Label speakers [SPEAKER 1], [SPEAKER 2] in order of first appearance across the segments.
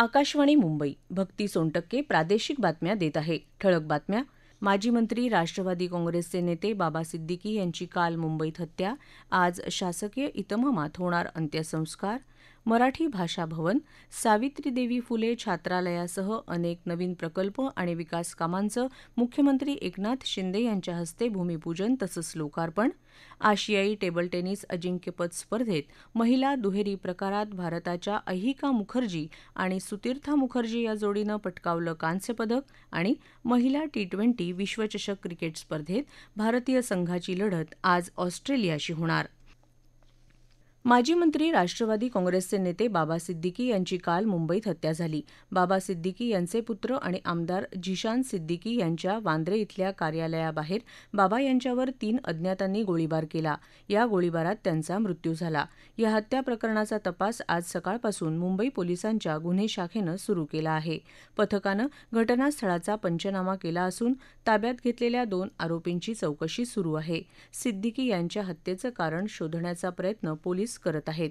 [SPEAKER 1] आकाशवाणी मुंबई भक्ती सोनटक्के प्रादेशिक बातम्या देत आहे ठळक बातम्या माजी मंत्री राष्ट्रवादी काँग्रेसचे नेते बाबा सिद्दीकी यांची काल मुंबईत हत्या आज शासकीय इतमामात होणार अंत्यसंस्कार मराठी भाषा भवन सावित्रीदेवी फुले छात्रालयासह अनेक नवीन प्रकल्प आणि विकास कामांचं मुख्यमंत्री एकनाथ शिंदे यांच्या हस्ते भूमिपूजन तसंच लोकार्पण आशियाई टेबल टेनिस अजिंक्यपद स्पर्धेत महिला दुहेरी प्रकारात भारताच्या अहिका मुखर्जी आणि सुतीर्था मुखर्जी या जोडीनं पटकावलं कांस्यपदक आणि महिला टी ट्वेंटी विश्वचषक क्रिकेट स्पर्धेत भारतीय संघाची लढत आज ऑस्ट्रेलियाशी होणार माजी मंत्री राष्ट्रवादी काँग्रेसचे नेते बाबा सिद्दीकी यांची काल मुंबईत हत्या झाली बाबा सिद्दीकी यांचे पुत्र आणि आमदार झिशान सिद्दीकी यांच्या वांद्रे इथल्या कार्यालयाबाहेर बाबा यांच्यावर तीन अज्ञातांनी गोळीबार केला या गोळीबारात त्यांचा मृत्यू झाला या हत्या प्रकरणाचा तपास आज सकाळपासून मुंबई पोलिसांच्या गुन्हे शाखेनं सुरू केला आहे पथकानं घटनास्थळाचा पंचनामा केला असून ताब्यात घेतलेल्या दोन आरोपींची चौकशी सुरू आहे सिद्दीकी यांच्या हत्येचं कारण शोधण्याचा प्रयत्न पोलीस पोलीस करत आहेत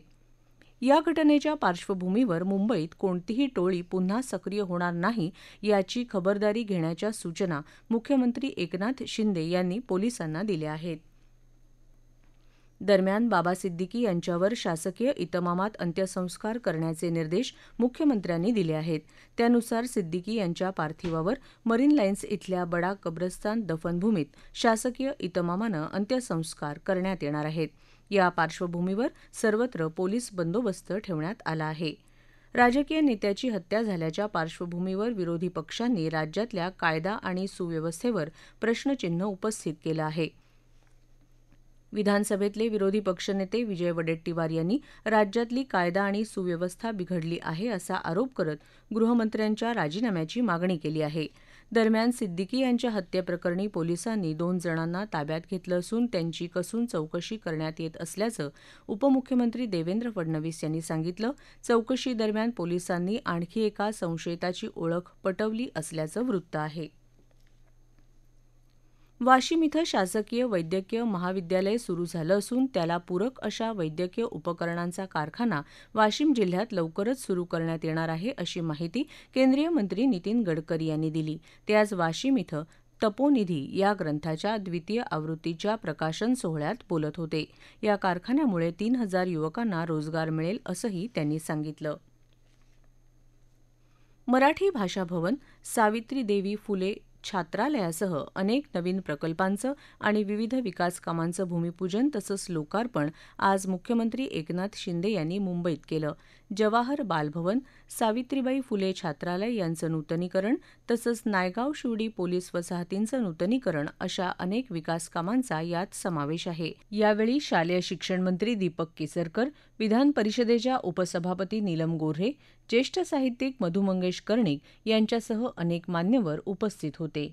[SPEAKER 1] या घटनेच्या पार्श्वभूमीवर मुंबईत कोणतीही टोळी पुन्हा सक्रिय होणार नाही याची खबरदारी घेण्याच्या सूचना मुख्यमंत्री एकनाथ शिंदे यांनी पोलिसांना दिल्या आहेत दरम्यान बाबा सिद्दीकी यांच्यावर शासकीय इतमामात अंत्यसंस्कार करण्याचे निर्देश मुख्यमंत्र्यांनी दिले आहेत त्यानुसार सिद्दीकी यांच्या पार्थिवावर मरीन लाईन्स इथल्या बडा कब्रस्तान दफनभूमीत शासकीय इतमामानं अंत्यसंस्कार करण्यात येणार आहेत या पार्श्वभूमीवर सर्वत्र पोलीस बंदोबस्त ठेवण्यात आला आहे राजकीय नेत्याची हत्या झाल्याच्या पार्श्वभूमीवर विरोधी पक्षांनी राज्यातल्या कायदा आणि सुव्यवस्थेवर प्रश्नचिन्ह उपस्थित केलं आहे विधानसभेतले विरोधी पक्षनेते विजय वडेट्टीवार यांनी राज्यातली कायदा आणि सुव्यवस्था बिघडली आहे असा आरोप करत गृहमंत्र्यांच्या राजीनाम्याची मागणी केली आहे दरम्यान सिद्दीकी यांच्या हत्येप्रकरणी पोलिसांनी दोन जणांना ताब्यात घेतलं असून त्यांची कसून चौकशी करण्यात येत असल्याचं उपमुख्यमंत्री देवेंद्र फडणवीस यांनी सांगितलं चौकशी दरम्यान पोलिसांनी आणखी एका संशयिताची ओळख पटवली असल्याचं वृत्त आहे वाशिम इथं शासकीय वैद्यकीय महाविद्यालय सुरू झालं असून त्याला पूरक अशा वैद्यकीय उपकरणांचा कारखाना वाशिम जिल्ह्यात लवकरच सुरू करण्यात येणार आहे अशी माहिती केंद्रीय मंत्री नितीन गडकरी यांनी दिली ते आज वाशिम इथं तपोनिधी या ग्रंथाच्या द्वितीय आवृत्तीच्या प्रकाशन सोहळ्यात बोलत होते या कारखान्यामुळे तीन हजार युवकांना रोजगार मिळेल असंही त्यांनी सांगितलं मराठी भाषा भवन सावित्री देवी फुले छात्रालयासह अनेक नवीन प्रकल्पांचं आणि विविध विकास कामांचं भूमिपूजन तसंच लोकार्पण आज मुख्यमंत्री एकनाथ शिंदे यांनी मुंबईत केलं जवाहर बालभवन सावित्रीबाई फुले छात्रालय यांचं नूतनीकरण तसंच नायगाव शिवडी पोलीस वसाहतींचं नूतनीकरण अशा अनेक विकास कामांचा यात समावेश आहे यावेळी शालेय शिक्षण मंत्री दीपक केसरकर विधान परिषदेच्या उपसभापती नीलम गोऱ्हे ज्येष्ठ साहित्यिक मधुमंगेश कर्णिक यांच्यासह अनेक मान्यवर उपस्थित होते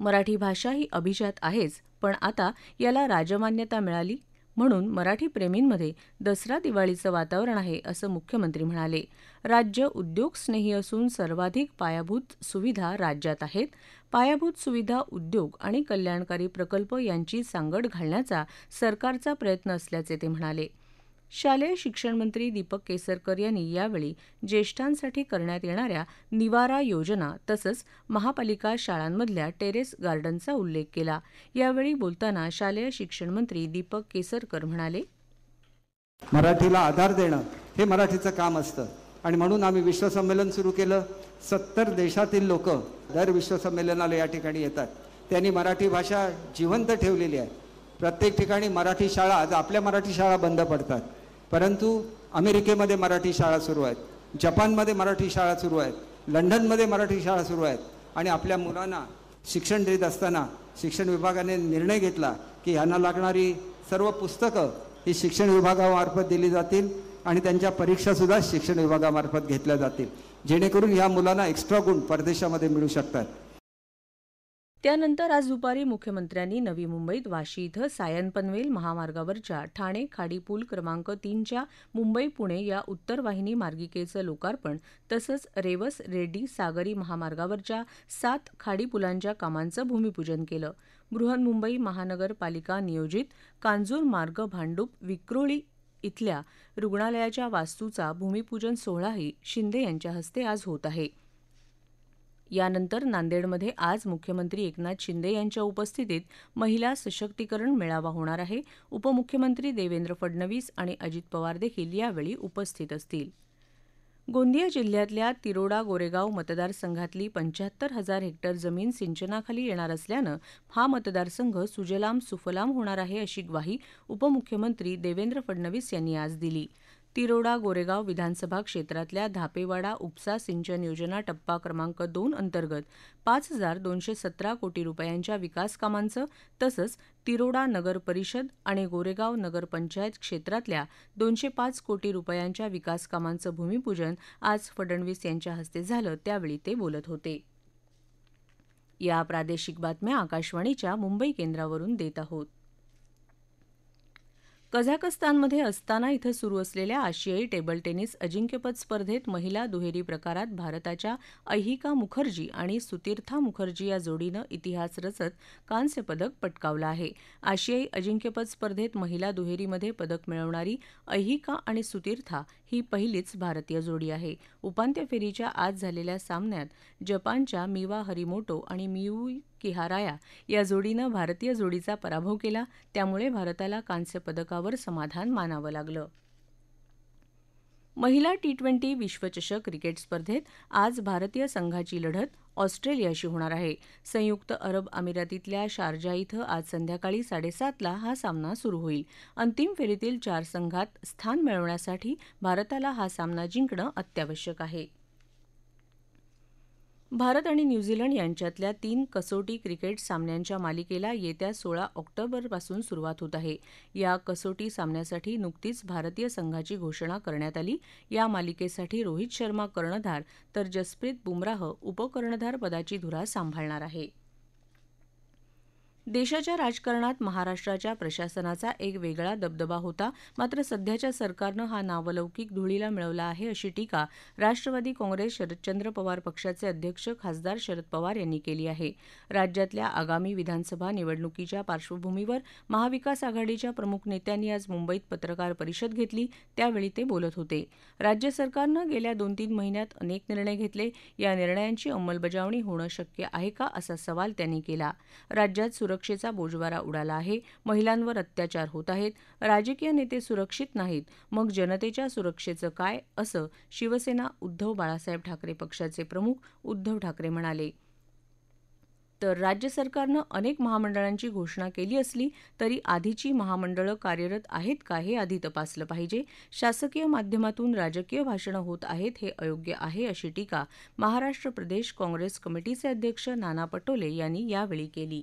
[SPEAKER 1] मराठी भाषा ही अभिजात आहेच पण आता याला राजमान्यता मिळाली म्हणून मराठी प्रेमींमध्ये दसरा दिवाळीचं वातावरण आहे असं मुख्यमंत्री म्हणाले राज्य उद्योगस्नेही असून सर्वाधिक पायाभूत सुविधा राज्यात आहेत पायाभूत सुविधा उद्योग आणि कल्याणकारी प्रकल्प यांची सांगड घालण्याचा सरकारचा प्रयत्न असल्याचे ते म्हणाले शालेय शिक्षण मंत्री दीपक केसरकर यांनी यावेळी ज्येष्ठांसाठी करण्यात येणाऱ्या निवारा योजना तसंच महापालिका शाळांमधल्या टेरेस गार्डनचा उल्लेख केला यावेळी बोलताना शालेय शिक्षण मंत्री दीपक केसरकर म्हणाले मराठीला आधार देणं हे मराठीचं काम असतं आणि म्हणून आम्ही विश्वसंमेलन सुरू केलं सत्तर देशातील लोक दर विश्वसंमेलनाला या ठिकाणी येतात त्यांनी मराठी भाषा जिवंत ठेवलेली आहे प्रत्येक ठिकाणी मराठी शाळा आज आपल्या मराठी शाळा बंद पडतात परंतु अमेरिकेमध्ये मराठी शाळा सुरू आहेत जपानमध्ये मराठी शाळा सुरू आहेत लंडनमध्ये मराठी शाळा सुरू आहेत आणि आपल्या मुलांना शिक्षण देत असताना शिक्षण विभागाने निर्णय घेतला की ह्यांना लागणारी सर्व पुस्तकं ही शिक्षण विभागामार्फत दिली जातील आणि त्यांच्या परीक्षासुद्धा शिक्षण विभागामार्फत घेतल्या जातील जेणेकरून ह्या मुलांना एक्स्ट्रा गुण परदेशामध्ये मिळू शकतात त्यानंतर आज दुपारी मुख्यमंत्र्यांनी नवी मुंबईत वाशी इथं सायन पनवेल महामार्गावरच्या ठाणे खाडी पूल क्रमांक तीनच्या मुंबई पुणे या उत्तर वाहिनी मार्गिकेचं लोकार्पण तसंच रेवस रेड्डी सागरी महामार्गावरच्या सात खाडी पुलांच्या कामांचं भूमिपूजन केलं बृहन्मुंबई महानगरपालिका नियोजित कांजूर मार्ग भांडूप विक्रोळी इथल्या रुग्णालयाच्या वास्तूचा भूमिपूजन सोहळाही शिंदे यांच्या हस्ते आज होत आहे यानंतर नांदेडमध्ये आज मुख्यमंत्री एकनाथ शिंदे यांच्या उपस्थितीत महिला सशक्तीकरण मेळावा होणार आहे उपमुख्यमंत्री देवेंद्र फडणवीस आणि अजित पवार देखील यावेळी उपस्थित असतील गोंदिया जिल्ह्यातल्या तिरोडा गोरेगाव मतदारसंघातली पंच्याहत्तर हजार हेक्टर जमीन सिंचनाखाली येणार असल्यानं हा मतदारसंघ सुजलाम सुफलाम होणार आहे अशी ग्वाही उपमुख्यमंत्री देवेंद्र फडणवीस यांनी आज दिली तिरोडा गोरेगाव विधानसभा क्षेत्रातल्या धापेवाडा उपसा सिंचन योजना टप्पा क्रमांक दोन अंतर्गत पाच हजार दोनशे सतरा कोटी रुपयांच्या विकासकामांचं तसंच तिरोडा नगर परिषद आणि गोरेगाव नगरपंचायत क्षेत्रातल्या दोनशे पाच कोटी रुपयांच्या विकासकामांचं भूमिपूजन आज फडणवीस यांच्या हस्ते झालं त्यावेळी ते बोलत होते या प्रादेशिक बातम्या आकाशवाणीच्या मुंबई केंद्रावरून देत आहोत कझाकस्तानमध्ये अस्ताना इथं सुरू असलेल्या आशियाई टेबल टेनिस अजिंक्यपद स्पर्धेत महिला दुहेरी प्रकारात भारताच्या अहिका मुखर्जी आणि सुतीर्था मुखर्जी या जोडीनं इतिहास रचत कांस्य पदक पटकावलं आहे आशियाई अजिंक्यपद स्पर्धेत महिला दुहेरीमध्ये पदक मिळवणारी अहिका आणि सुतीर्था ही पहिलीच भारतीय जोडी आहे उपांत्य फेरीच्या आज झालेल्या सामन्यात जपानच्या मिवा हरिमोटो आणि मियू की या जोडीनं भारतीय जोडीचा पराभव केला त्यामुळे भारताला कांस्य पदकावर समाधान मानावं लागलं महिला टी ट्वेंटी विश्वचषक क्रिकेट स्पर्धेत आज भारतीय संघाची लढत ऑस्ट्रेलियाशी होणार आहे संयुक्त अरब अमिरातीतल्या शारजा इथं आज संध्याकाळी साडेसातला हा सामना सुरू होईल अंतिम फेरीतील चार संघात स्थान मिळवण्यासाठी भारताला हा सामना जिंकणं अत्यावश्यक आहे भारत आणि न्यूझीलंड यांच्यातल्या तीन कसोटी क्रिकेट सामन्यांच्या मालिकेला येत्या सोळा ऑक्टोबरपासून सुरुवात होत आहे या कसोटी सामन्यासाठी नुकतीच भारतीय संघाची घोषणा करण्यात आली या मालिकेसाठी रोहित शर्मा कर्णधार तर जसप्रीत बुमराह उपकर्णधार पदाची धुरा सांभाळणार आहे देशाच्या राजकारणात महाराष्ट्राच्या प्रशासनाचा एक वेगळा दबदबा होता मात्र सध्याच्या सरकारनं हा नावलौकिक धुळीला मिळवला आहे अशी टीका राष्ट्रवादी काँग्रेस शरदचंद्र पवार पक्षाचे अध्यक्ष खासदार शरद पवार यांनी केली आहे राज्यातल्या आगामी विधानसभा निवडणुकीच्या पार्श्वभूमीवर महाविकास आघाडीच्या प्रमुख नेत्यांनी आज मुंबईत पत्रकार परिषद घेतली त्यावेळी ते बोलत होते राज्य सरकारनं गेल्या दोन तीन महिन्यात अनेक निर्णय घेतले या निर्णयांची अंमलबजावणी होणं शक्य आहे का असा सवाल त्यांनी केला राज्यात सुरक्षेचा बोजवारा उडाला आहे महिलांवर अत्याचार होत आहेत राजकीय नेते सुरक्षित नाहीत मग जनतेच्या सुरक्षेचं काय असं शिवसेना उद्धव बाळासाहेब ठाकरे पक्षाचे प्रमुख उद्धव ठाकरे म्हणाले तर राज्य सरकारनं अनेक महामंडळांची घोषणा केली असली तरी आधीची महामंडळं कार्यरत आहेत का हे आधी तपासलं पाहिजे शासकीय माध्यमातून राजकीय भाषणं होत आहेत हे अयोग्य आहे अशी टीका महाराष्ट्र प्रदेश काँग्रेस कमिटीचे अध्यक्ष नाना पटोले यांनी यावेळी केली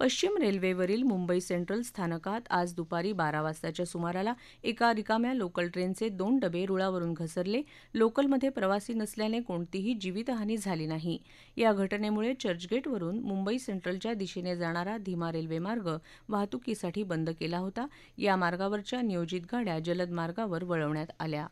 [SPEAKER 1] पश्चिम रेल्वेवरील मुंबई सेंट्रल स्थानकात आज दुपारी बारा वाजताच्या सुमाराला एका रिकाम्या लोकल ट्रेनचे दोन डबे रुळावरून घसरले लोकलमध्ये प्रवासी नसल्याने कोणतीही जीवितहानी झाली नाही या घटनेमुळे चर्चगेटवरून मुंबई सेंट्रलच्या दिशेने जाणारा धीमा रेल्वेमार्ग वाहतुकीसाठी बंद केला होता या मार्गावरच्या नियोजित गाड्या जलद मार्गावर वळवण्यात आल्या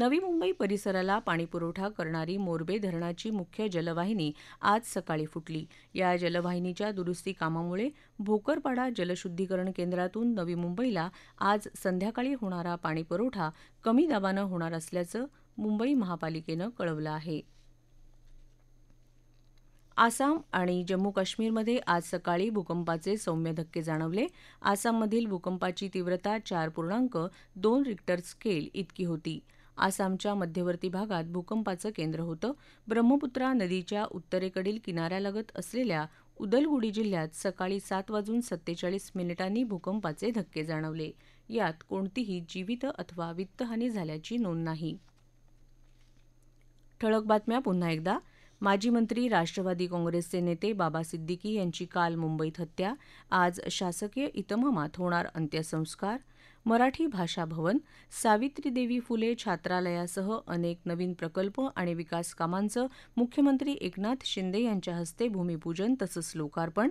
[SPEAKER 1] नवी मुंबई परिसराला पाणीपुरवठा करणारी मोरबे धरणाची मुख्य जलवाहिनी आज सकाळी फुटली या जलवाहिनीच्या दुरुस्ती कामामुळे भोकरपाडा जलशुद्धीकरण केंद्रातून नवी मुंबईला आज संध्याकाळी होणारा पाणीपुरवठा कमी दाबानं होणार असल्याचं मुंबई महापालिकेनं कळवलं आहे आसाम आणि जम्मू काश्मीरमध्ये आज सकाळी भूकंपाचे सौम्य धक्के जाणवले आसाममधील भूकंपाची तीव्रता चार पूर्णांक दोन रिक्टर स्केल इतकी होती आसामच्या मध्यवर्ती भागात भूकंपाचं केंद्र होतं ब्रह्मपुत्रा नदीच्या उत्तरेकडील किनाऱ्यालगत असलेल्या उदलगुडी जिल्ह्यात सकाळी सात वाजून सत्तेचाळीस मिनिटांनी भूकंपाचे धक्के जाणवले यात कोणतीही जीवित अथवा वित्तहानी झाल्याची नोंद नाही ठळक बातम्या पुन्हा एकदा माजी मंत्री राष्ट्रवादी काँग्रेसचे नेते बाबा सिद्दीकी यांची काल मुंबईत हत्या आज शासकीय इतमामात होणार अंत्यसंस्कार मराठी भाषा भवन सावित्रीदेवी फुले छात्रालयासह अनेक नवीन प्रकल्प आणि विकास कामांचं मुख्यमंत्री एकनाथ शिंदे यांच्या हस्ते भूमिपूजन तसंच लोकार्पण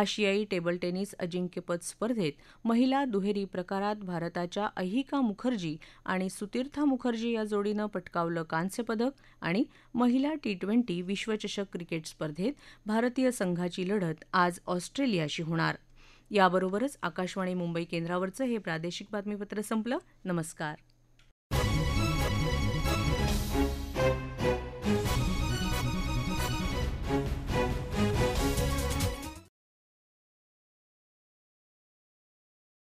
[SPEAKER 1] आशियाई टेबल टेनिस अजिंक्यपद स्पर्धेत महिला दुहेरी प्रकारात भारताच्या अहिका मुखर्जी आणि सुतीर्था मुखर्जी या जोडीनं पटकावलं कांस्य पदक आणि महिला टी ट्वेंटी विश्वचषक क्रिकेट स्पर्धेत भारतीय संघाची लढत आज ऑस्ट्रेलियाशी होणार याबरोबरच आकाशवाणी मुंबई केंद्रावरचं हे प्रादेशिक बातमीपत्र संपलं नमस्कार